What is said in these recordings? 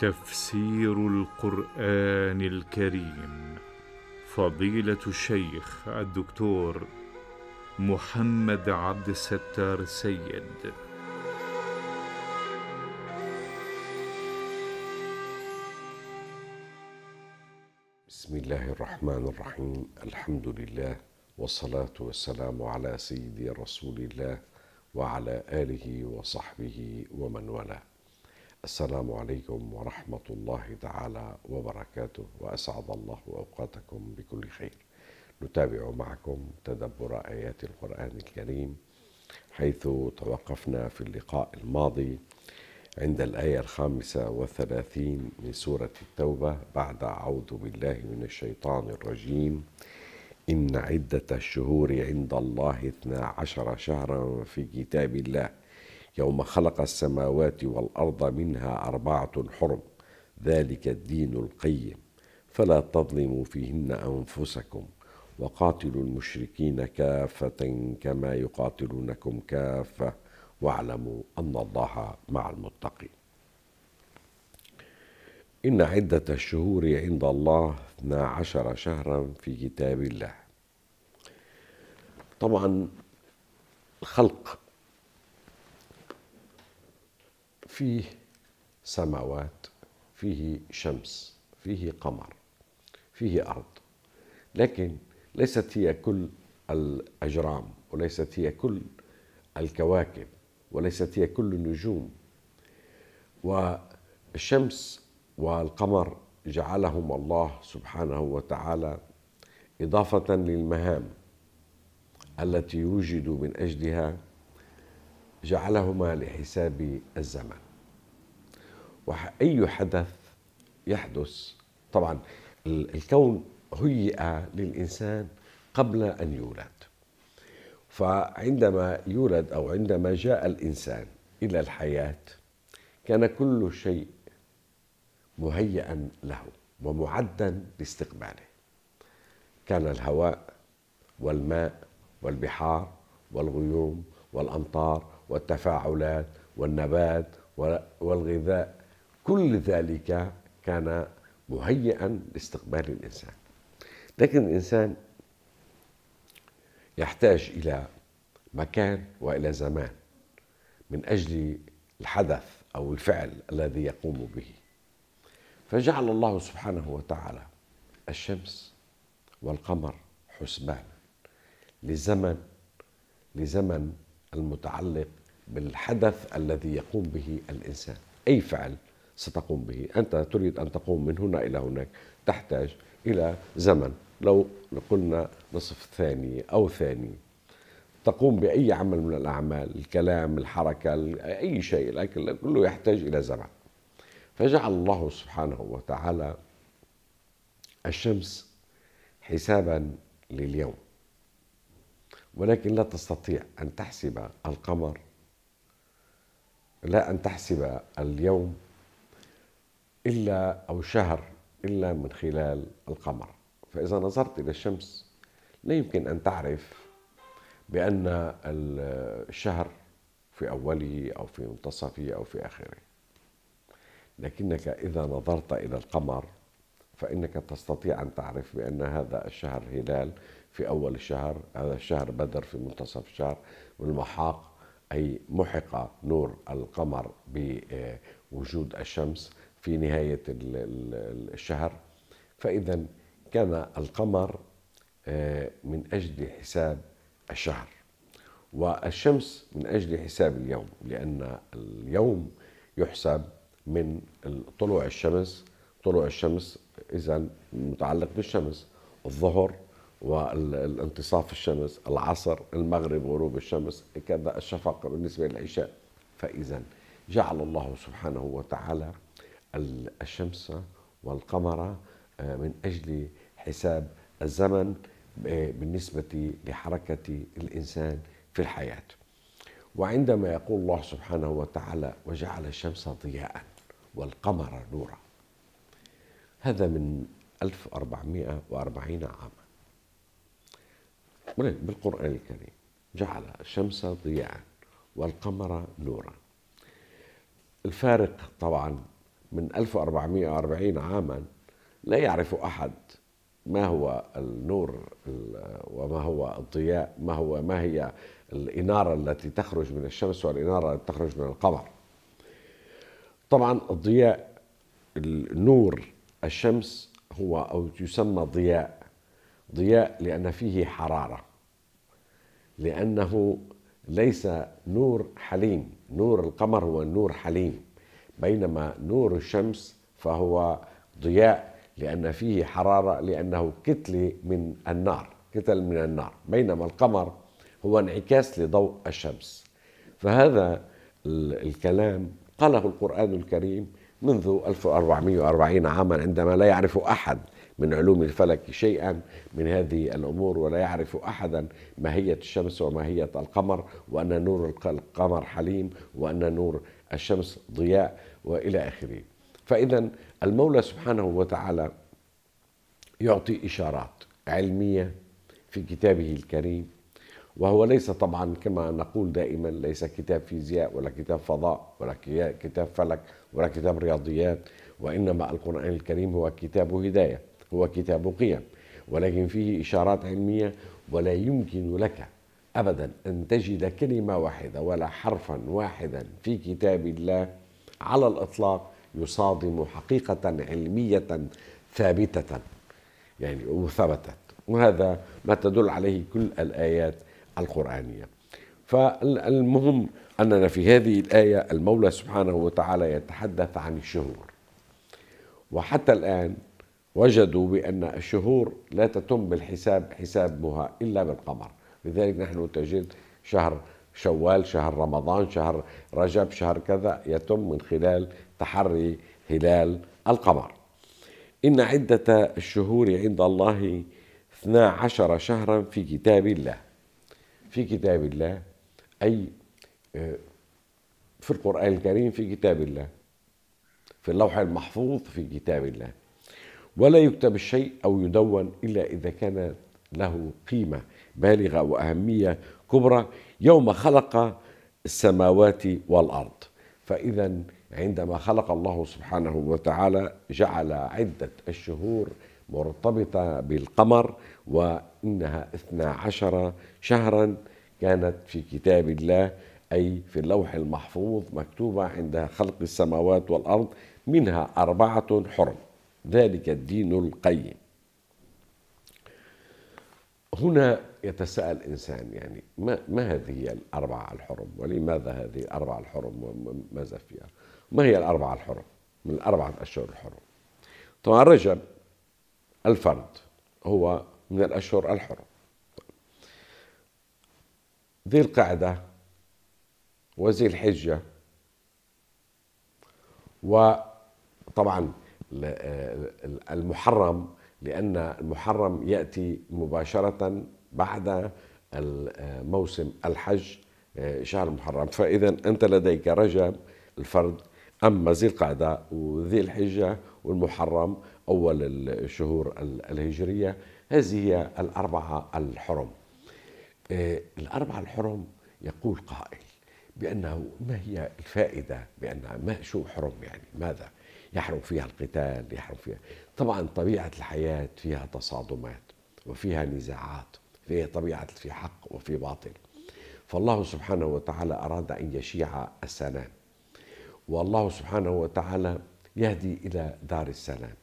تفسير القرآن الكريم فضيلة الشيخ الدكتور محمد عبد الستار سيد بسم الله الرحمن الرحيم الحمد لله والصلاة والسلام على سيدي رسول الله وعلى آله وصحبه ومن والاه السلام عليكم ورحمة الله تعالى وبركاته وأسعد الله أوقاتكم بكل خير نتابع معكم تدبر آيات القرآن الكريم حيث توقفنا في اللقاء الماضي عند الآية الخامسة والثلاثين من سورة التوبة بعد أعوذ بالله من الشيطان الرجيم إن عدة الشهور عند الله اثنا عشر شهرا في كتاب الله يوم خلق السماوات والارض منها اربعه حرم ذلك الدين القيم فلا تظلموا فيهن انفسكم وقاتلوا المشركين كافه كما يقاتلونكم كافه واعلموا ان الله مع المتقين إن عدة الشهور عند الله اثنا عشر شهرا في كتاب الله طبعا خلق فيه سماوات فيه شمس فيه قمر فيه أرض لكن ليست هي كل الأجرام وليست هي كل الكواكب وليست هي كل النجوم والشمس والقمر جعلهم الله سبحانه وتعالى إضافة للمهام التي يوجد من أجلها جعلهما لحساب الزمن واي حدث يحدث طبعا الكون هيئ للانسان قبل ان يولد فعندما يولد او عندما جاء الانسان الى الحياه كان كل شيء مهيئا له ومعدا لاستقباله كان الهواء والماء والبحار والغيوم والامطار والتفاعلات والنبات والغذاء كل ذلك كان مهيئا لاستقبال الانسان لكن الانسان يحتاج الى مكان والى زمان من اجل الحدث او الفعل الذي يقوم به فجعل الله سبحانه وتعالى الشمس والقمر حسبان لزمن لزمن المتعلق بالحدث الذي يقوم به الانسان اي فعل ستقوم به أنت تريد أن تقوم من هنا إلى هناك تحتاج إلى زمن لو قلنا نصف ثانية أو ثانية تقوم بأي عمل من الأعمال الكلام الحركة أي شيء لكن كله يحتاج إلى زمن فجعل الله سبحانه وتعالى الشمس حسابا لليوم ولكن لا تستطيع أن تحسب القمر لا أن تحسب اليوم إلا أو شهر إلا من خلال القمر فإذا نظرت إلى الشمس لا يمكن أن تعرف بأن الشهر في أوله أو في منتصفه أو في آخره لكنك إذا نظرت إلى القمر فإنك تستطيع أن تعرف بأن هذا الشهر هلال في أول الشهر هذا الشهر بدر في منتصف الشهر والمحاق أي محق نور القمر بوجود الشمس في نهاية الشهر فإذا كان القمر آه، من أجل حساب الشهر والشمس من أجل حساب اليوم لأن اليوم يحسب من طلوع الشمس طلوع الشمس إذا متعلق بالشمس الظهر والانتصاف الشمس العصر المغرب غروب الشمس كذا الشفق بالنسبة للعشاء فإذا جعل الله سبحانه وتعالى الشمس والقمر آه، من أجل حساب الزمن آه، بالنسبة لحركة الإنسان في الحياة وعندما يقول الله سبحانه وتعالى وجعل الشمس ضياء والقمر نورا هذا من 1440 عاما بالقرآن الكريم جعل الشمس ضياء والقمر نورا الفارق طبعا من 1440 عاما لا يعرف أحد ما هو النور وما هو الضياء ما هو ما هي الإنارة التي تخرج من الشمس والإنارة التي تخرج من القمر طبعا الضياء النور الشمس هو أو يسمى ضياء ضياء لأن فيه حرارة لأنه ليس نور حليم نور القمر هو نور حليم بينما نور الشمس فهو ضياء لأن فيه حرارة لأنه كتلة من النار كتل من النار بينما القمر هو انعكاس لضوء الشمس فهذا الكلام قاله القرآن الكريم منذ 1440 عاما عندما لا يعرف أحد من علوم الفلك شيئا من هذه الأمور ولا يعرف أحدا ماهية الشمس وماهية القمر وأن نور القمر حليم وأن نور الشمس ضياء وإلى آخره فإذا المولى سبحانه وتعالى يعطي إشارات علمية في كتابه الكريم وهو ليس طبعا كما نقول دائما ليس كتاب فيزياء ولا كتاب فضاء ولا كتاب فلك ولا كتاب رياضيات وإنما القرآن الكريم هو كتاب هداية هو كتاب قيم ولكن فيه إشارات علمية ولا يمكن لك أبدا أن تجد كلمة واحدة ولا حرفا واحدا في كتاب الله على الإطلاق يصادم حقيقة علمية ثابتة يعني وثبتت وهذا ما تدل عليه كل الآيات القرآنية فالمهم أننا في هذه الآية المولى سبحانه وتعالى يتحدث عن الشهور وحتى الآن وجدوا بأن الشهور لا تتم بالحساب حسابها إلا بالقمر لذلك نحن تجد شهر شوال شهر رمضان شهر رجب شهر كذا يتم من خلال تحري هلال القمر إن عدة الشهور عند الله 12 شهرا في كتاب الله في كتاب الله أي آه، في القرآن الكريم في كتاب الله في اللوح المحفوظ في كتاب الله ولا يكتب الشيء أو يدون إلا إذا كانت له قيمة بالغة وأهمية كبرى يوم خلق السماوات والأرض فإذا عندما خلق الله سبحانه وتعالى جعل عدة الشهور مرتبطة بالقمر وإنها 12 شهرا كانت في كتاب الله أي في اللوح المحفوظ مكتوبة عند خلق السماوات والأرض منها أربعة حرم ذلك الدين القيم هنا يتساءل الإنسان يعني ما, ما هذه الأربعة الحرم ولماذا هذه الأربعة الحرم وماذا فيها ما هي الأربعة الحرم من الأربعة أشهر الحرم طبعا الرجل الفرد هو من الأشهر الحرم ذي القعدة وذي الحجة وطبعا آه، المحرم لأن المحرم يأتي مباشرة بعد آه، موسم الحج آه، شهر المحرم فإذا أنت لديك رجب الفرد أما ذي القعدة وذي الحجة والمحرم أول الشهور الهجرية هذه هي الأربعة الحرم الأربعة الحرم يقول قائل بأنه ما هي الفائدة بأن ما شو حرم يعني ماذا يحرم فيها القتال يحرم فيها طبعا طبيعة الحياة فيها تصادمات وفيها نزاعات فيها طبيعة في حق وفي باطل فالله سبحانه وتعالى أراد أن يشيع السلام والله سبحانه وتعالى يهدي إلى دار السلام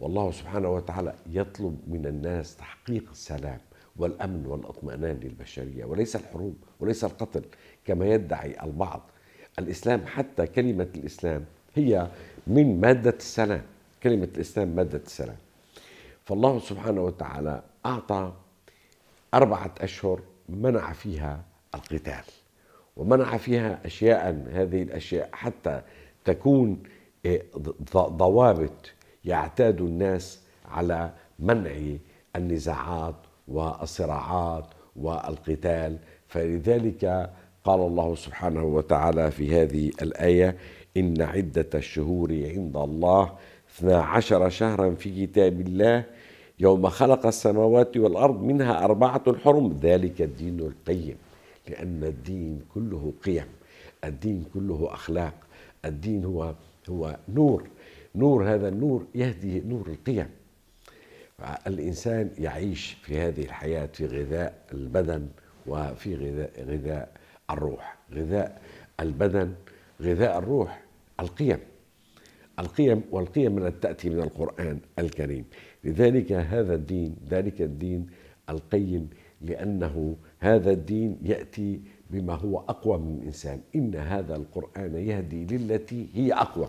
والله سبحانه وتعالى يطلب من الناس تحقيق السلام والأمن والأطمئنان للبشرية وليس الحروب وليس القتل كما يدعي البعض الإسلام حتى كلمة الإسلام هي من مادة السلام كلمة الإسلام مادة السلام فالله سبحانه وتعالى أعطى أربعة أشهر منع فيها القتال ومنع فيها أشياء هذه الأشياء حتى تكون آه، ضوابط يعتاد الناس على منع النزاعات والصراعات والقتال فلذلك قال الله سبحانه وتعالى في هذه الآية إن عدة الشهور عند الله اثنا عشر شهرا في كتاب الله يوم خلق السماوات والأرض منها أربعة الحرم ذلك الدين القيم لأن الدين كله قيم الدين كله أخلاق الدين هو هو نور نور هذا النور يهدي نور القيم الإنسان يعيش في هذه الحياة في غذاء البدن وفي غذاء, غذاء الروح غذاء البدن غذاء الروح القيم القيم والقيم التي تأتي من القرآن الكريم لذلك هذا الدين ذلك الدين القيم لأنه هذا الدين يأتي بما هو أقوى من الإنسان إن هذا القرآن يهدي للتي هي أقوى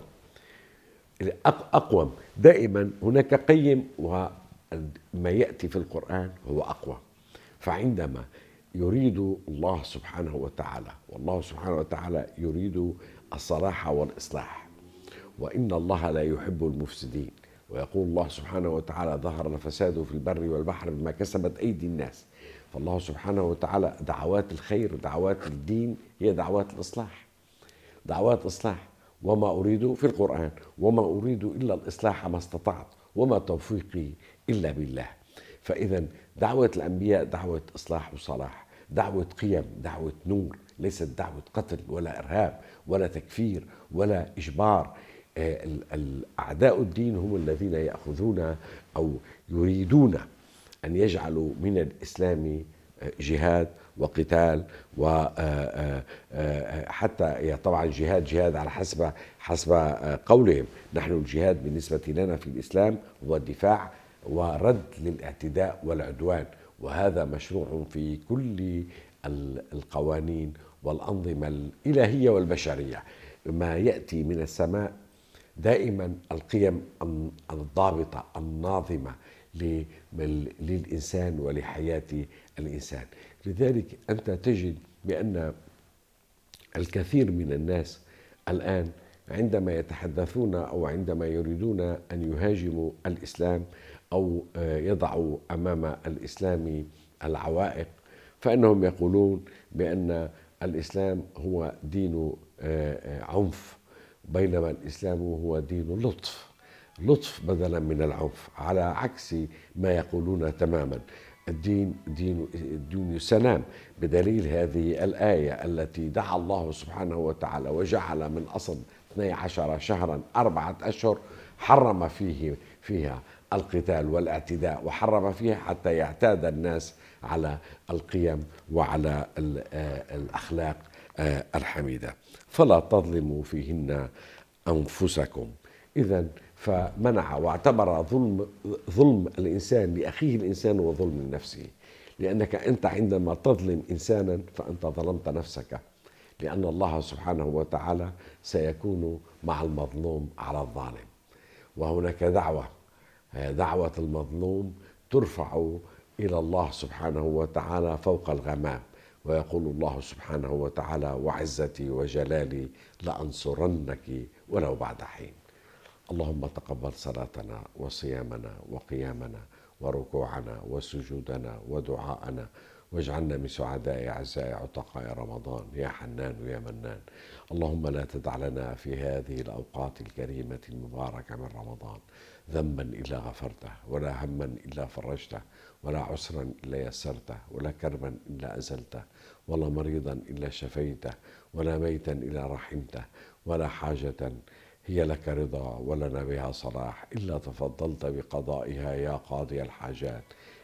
أقوم دائما هناك قيم وما يأتي في القرآن هو أقوى فعندما يريد الله سبحانه وتعالى والله سبحانه وتعالى يريد الصلاح والإصلاح وإن الله لا يحب المفسدين ويقول الله سبحانه وتعالى ظهر الفساد في البر والبحر بما كسبت أيدي الناس فالله سبحانه وتعالى دعوات الخير دعوات الدين هي دعوات الإصلاح دعوات إصلاح وما أريد في القرآن وما أريد إلا الإصلاح ما استطعت وما توفيقي إلا بالله فإذا دعوة الأنبياء دعوة إصلاح وصلاح دعوة قيم دعوة نور ليست دعوة قتل ولا إرهاب ولا تكفير ولا إجبار آه، أعداء الدين هم الذين يأخذون أو يريدون أن يجعلوا من الإسلام آه، جهاد وقتال وحتى آه، طبعا جهاد جهاد على حسب حسب قولهم نحن الجهاد بالنسبة لنا في الإسلام هو الدفاع ورد للاعتداء والعدوان وهذا مشروع في كل القوانين والأنظمة الإلهية والبشرية ما يأتي من السماء دائما القيم الضابطة الناظمة للإنسان ولحياة الإنسان لذلك أنت تجد بأن الكثير من الناس الآن عندما يتحدثون أو عندما يريدون أن يهاجموا الإسلام أو آه، يضعوا أمام الإسلام العوائق فإنهم يقولون بأن الإسلام هو دين آه، آه، عنف بينما الإسلام هو دين لطف لطف بدلا من العنف على عكس ما يقولون تماما الدين دين دين سلام بدليل هذه الآية التي دعا الله سبحانه وتعالى وجعل من أصل 12 شهرا أربعة أشهر حرم فيه فيها القتال والاعتداء وحرم فيها حتى يعتاد الناس على القيم وعلى آه، الاخلاق آه، الحميده فلا تظلموا فيهن انفسكم اذا فمنع واعتبر ظلم ظلم الانسان لاخيه الانسان وظلم لنفسه لانك انت عندما تظلم انسانا فانت ظلمت نفسك لان الله سبحانه وتعالى سيكون مع المظلوم على الظالم وهناك دعوه آه، دعوة المظلوم ترفع إلى الله سبحانه وتعالى فوق الغمام ويقول الله سبحانه وتعالى وعزتي وجلالي لأنصرنك ولو بعد حين اللهم تقبل صلاتنا وصيامنا وقيامنا وركوعنا وسجودنا ودعاءنا واجعلنا من سعداء اعزاء عتقاء رمضان يا حنان يا منان اللهم لا تدع لنا في هذه الاوقات الكريمه المباركه من رمضان ذنبا إلا غفرته ولا هما إلا فرجته ولا عسرا إلا يسرته ولا كربا إلا أزلته ولا مريضا إلا شفيته ولا ميتا إلا رحمته ولا حاجة هي لك رضا ولنا بها صلاح إلا تفضلت بقضائها يا قاضي الحاجات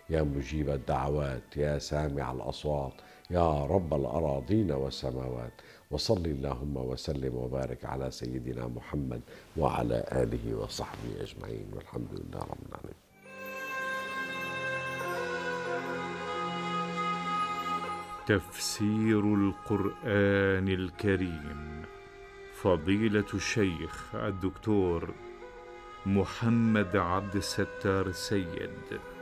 يا مجيب الدعوات يا سامع الأصوات يا رب الأراضين والسماوات وصل اللهم وسلم وبارك على سيدنا محمد وعلى آله وصحبه أجمعين والحمد لله رب العالمين تفسير القرآن الكريم فضيلة الشيخ الدكتور محمد عبد الستار سيد